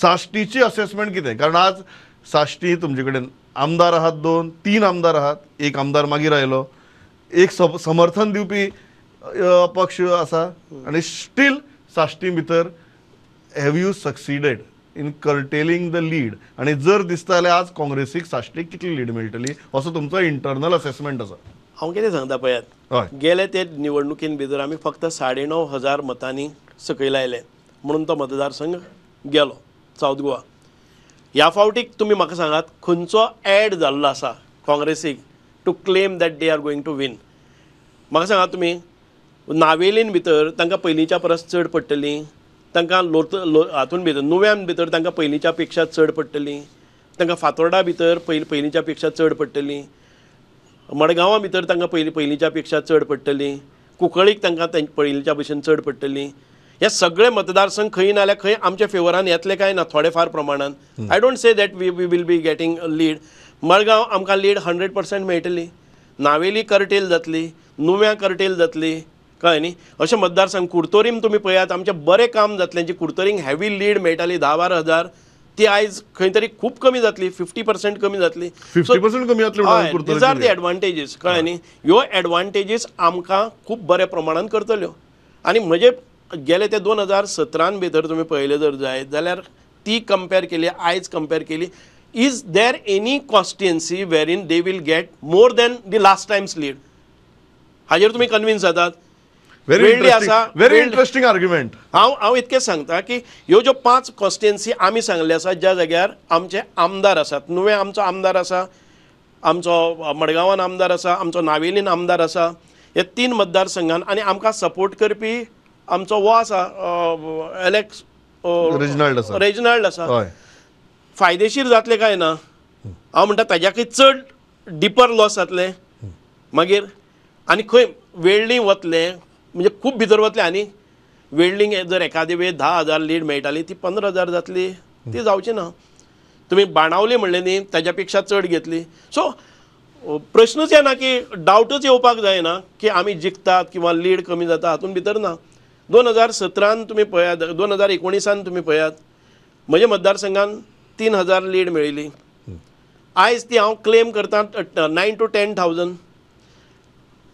साष्टीची assessment कितें कारण आज साष्टी तुमचे कडेन आमदार आहात दोन तीन आमदार आहात एक आमदार मागीर आयलो एक समर्थन दिवपी पक्ष असा आणि स्टील साष्टी भितर have you succeeded in curtailing the lead आणि जर दिसता जाल्यार आज काँग्रेसीक साष्टी कितली लीड मेळटली असो तुमचो इंटरनल असेसमेंट असा हांव कितें सांगता पळयात गेले ते निवडणुकीन भितर आमी फक्त साडे णव हजार मतांनी सकयल आयले म्हणून तो मतदारसंघ गेलो साऊथ गोवा ह्या फावटीक तुम्ही म्हाका सांगात खंयचो एड जाल्लो आसा काँग्रेसीक to claim that they are going to win म्हाका सांगात तुमी नावेलीन भितर तांकां पयलींच्या परस चड पडटली तांकां लोत लो हातून भितर नुव्यान भितर तांकां पयलींच्या पेक्षा चड पडटली तांकां फातोर्डा भितर पयली पयलींच्या पेक्षा चड पडटली मडगांवा भितर तांकां पयली पयलींच्या पेक्षा चड पडटली कुंकळीक तांकां पयलींच्या भशेन चड पडटली हे सगळे मतदारसंघ खंय नाल्या खंय आमच्या फेवरान येतले काय ना थोडे फार प्रमाणान I don't say that we we will be getting lead Margao आमकां लीड हंड्रेड पर्सेंट मेळटली नावेली करटेल जातली नुव्या करटेल जातली कळ्ळें न्ही अशें मतदारसंघ कुर्तोरीम तुमी पळयात आमचें बरें काम जातलें जी कुर्तोरींक हॅवी लीड मेळटाली धा बारा हजार ती आयज खंय तरी खूब कमी जातली फिफ्टी पर्सेंट कमी जातली कमी जातली दीज आर दी एडवांटेजीस कळ्ळें न्ही ह्यो एडवांटेजीस आमकां खूब बऱ्या प्रमाणान करतल्यो आनी म्हजे गेले ते दोन हजार सतरान भितर तुमी पळयले जर जाय जाल्यार ती कम्पेर केली आयज कम्पेर केली is there any constituency where in they will get more than the last times lead हाजेर तुम्ही कन्विन्स जातात वेरी आसा व्हेरी इंटरेस्टिंग आर्ग्युमेंट हांव हांव इतकें सांगता की ह्यो ज्यो पांच कॉन्स्टिट्युएन्सी आमी सांगल्यो आसात ज्या जाग्यार आमचे आमदार आसात नुवें आमचो आमदार आसा आमचो मडगांवान आमदार आसा आमचो नावेलीन आमदार आसा हे तीन मतदारसंघान आनी आमकां सपोर्ट करपी आमचो वो आसा एलेक्स रेजिनाल्ड आसा रेजिनाल्ड आसा फायदेशीर जातले काय ना हांव म्हणटा ताज्याकय चड डिपर लॉस जातले मागीर आनी खंय वेल्डिंग वतले म्हणजे खूब भितर वतले आनी वेल्डिंग जर एखादे वेळ धा हजार लीड मेळटाली ती पंदरा हजार जातली ती जावची ना तुम्ही बाणावली म्हणले न्ही ताज्या पेक्षा चड घेतली सो प्रश्नच येना की डावटूच येवपाक जायना की आमी जिखतात किंवा लीड कमी जाता हातूंत भितर ना दोन हजार सतरान तुम्ही पळयात दोन हजार एकोणिसान तुम्ही पळयात म्हज्या मतदारसंघान तीन हजार लीड मेळिली आयज ती हांव क्लेम करता नायन टू टेन थावजंड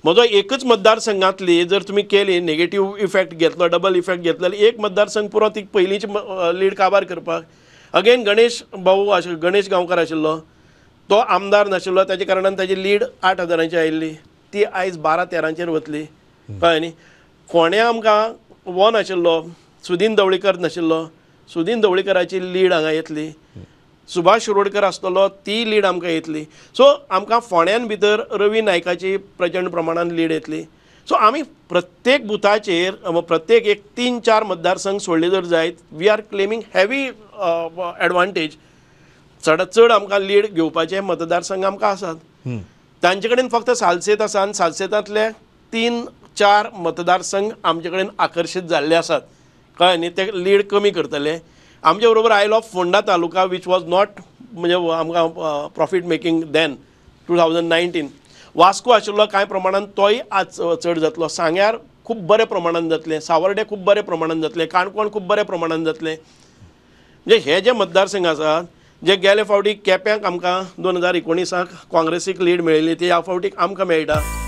म्हजो एकच मतदारसंघांतली जर तुमी केली नेगेटीव्ह इफेक्ट घेतलो डबल इफेक्ट घेतलो जाल्यार एक मतदारसंघ पुरो ती पयलींची लीड काबार करपाक अगेन गणेश भाऊ आश गणेश गांवकार आशिल्लो तो आमदार नाशिल्लो ताच्या कारणान ताची लीड आठ हजारांची आयिल्ली ती आयज बारा तेरांचेर वतली कळ्ळें न्ही कोणें आमकां वो नाशिल्लो सुदीन दवळीकर नाशिल्लो सुदीन दवळीकराची लीड हांगा येतली सुभाष शिरोडकर आसतलो ती लीड आमकां येतली सो आमकां फोंड्यान भितर रवी नायकाची प्रचंड प्रमाणान लीड येतली सो आमी प्रत्येक बुथाचेर प्रत्येक एक तीन चार मतदारसंघ सोडले जर जायत we are claiming heavy advantage चड चड आमकां लीड घेवपाचे मतदारसंघ आमकां आसात तांचे कडेन फक्त सालसेत आसा आनी सालसेतांतले तीन चार मतदारसंघ आमचे कडेन आकर्शीत जाल्ले आसात कळ्ळें न्ही ते लीड कमी करतले आमच्या बरोबर आयलो Ponda taluka which was not म्हणजे आमकां profit making then two thousand nineteen Vasco आशिल्लो कांय प्रमाणान तोय आज चड जातलो सांग्यार खूब बरे प्रमाणान जातले सावर्डे खूब बरे प्रमाणान जातले काणकोण खूब बरे प्रमाणान जातले म्हणजे हे जे मतदारसंघ आसात जे गेले फावटी केप्यांक आमकां दोन हजार एकोणिसाक काँग्रेसीक लीड मेळिल्ली ती ह्या फावटीक आमकां मेळटा